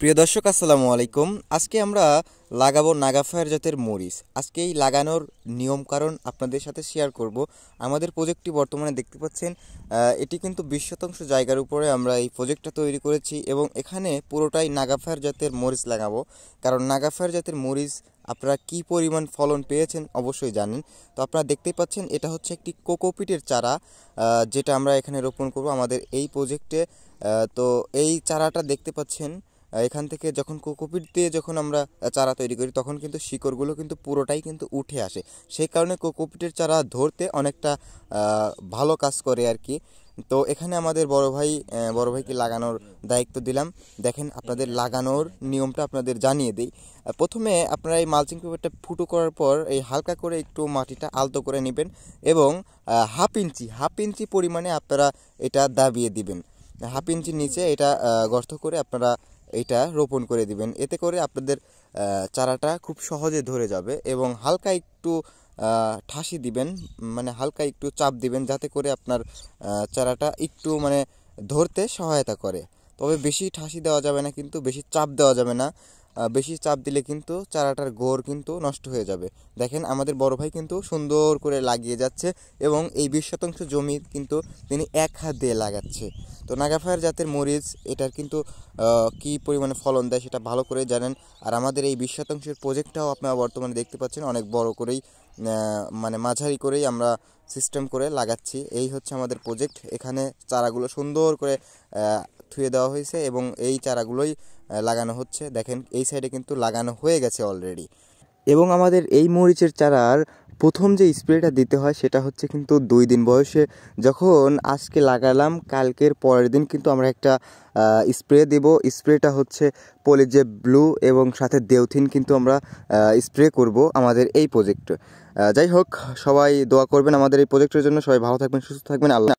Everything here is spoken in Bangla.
প্রিয় দর্শক আসসালামু আলাইকুম আজকে আমরা লাগাবো নাগাফায়ার জাতের মরিচ আজকে এই লাগানোর নিয়মকারণ আপনাদের সাথে শেয়ার করব আমাদের প্রজেক্টটি বর্তমানে দেখতে পাচ্ছেন এটি কিন্তু বিশ শতাংশ জায়গার উপরে আমরা এই প্রজেক্টটা তৈরি করেছি এবং এখানে পুরোটাই নাগাফায়ার জাতের মরিচ লাগাবো কারণ নাগাফায়ার জাতের মরিচ আপনারা কি পরিমাণ ফলন পেয়েছেন অবশ্যই জানেন তো আপনারা দেখতেই পাচ্ছেন এটা হচ্ছে একটি কোকোপিটের চারা যেটা আমরা এখানে রোপণ করব আমাদের এই প্রজেক্টে তো এই চারাটা দেখতে পাচ্ছেন এখান থেকে যখন কোকোপিট দিয়ে যখন আমরা চারা তৈরি করি তখন কিন্তু শিকড়গুলো কিন্তু পুরোটাই কিন্তু উঠে আসে সেই কারণে কোকোপিটের চারা ধরতে অনেকটা ভালো কাজ করে আর কি তো এখানে আমাদের বড় ভাই বড় ভাইকে লাগানোর দায়িত্ব দিলাম দেখেন আপনাদের লাগানোর নিয়মটা আপনাদের জানিয়ে দিই প্রথমে আপনারা এই মালচিং পেপারটা ফুটো করার পর এই হালকা করে একটু মাটিটা আলতো করে নেবেন এবং হাফ ইঞ্চি হাফ ইঞ্চি পরিমাণে আপনারা এটা দাবিয়ে দিবেন হাফ ইঞ্চির নিচে এটা গর্ত করে আপনারা এটা রোপণ করে দিবেন এতে করে আপনাদের চারাটা খুব সহজে ধরে যাবে এবং হালকা একটু ঠাসি দিবেন মানে হালকা একটু চাপ দিবেন যাতে করে আপনার চারাটা একটু মানে ধরতে সহায়তা করে তবে বেশি ঠাসি দেওয়া যাবে না কিন্তু বেশি চাপ দেওয়া যাবে না বেশি চাপ দিলে কিন্তু চারাটার গোড় কিন্তু নষ্ট হয়ে যাবে দেখেন আমাদের বড় ভাই কিন্তু সুন্দর করে লাগিয়ে যাচ্ছে এবং এই বিশ শতাংশ জমি কিন্তু তিনি এক হাত দিয়ে লাগাচ্ছে তো নাগাফায়ার জাতের মরিচ এটার কিন্তু কি পরিমাণে ফলন দেয় সেটা ভালো করে জানেন আর আমাদের এই বিশ শতাংশের প্রোজেক্টটাও আপনারা বর্তমানে দেখতে পাচ্ছেন অনেক বড় করেই মানে মাঝারি করেই আমরা সিস্টেম করে লাগাচ্ছি এই হচ্ছে আমাদের প্রোজেক্ট এখানে চারাগুলো সুন্দর করে থুয়ে দেওয়া হয়েছে এবং এই চারাগুলোই লাগানো হচ্ছে দেখেন এই সাইডে কিন্তু লাগানো হয়ে গেছে অলরেডি এবং আমাদের এই মরিচের চারার প্রথম যে স্প্রেটা দিতে হয় সেটা হচ্ছে কিন্তু দুই দিন বয়সে যখন আজকে লাগালাম কালকের পরের দিন কিন্তু আমরা একটা স্প্রে দেব স্প্রেটা হচ্ছে পলিজে ব্লু এবং সাথে দেওথিন কিন্তু আমরা স্প্রে করব আমাদের এই প্রোজেক্ট যাই হোক সবাই দোয়া করবেন আমাদের এই প্রজেক্টের জন্য সবাই ভালো থাকবেন সুস্থ থাকবেন আল্লাহ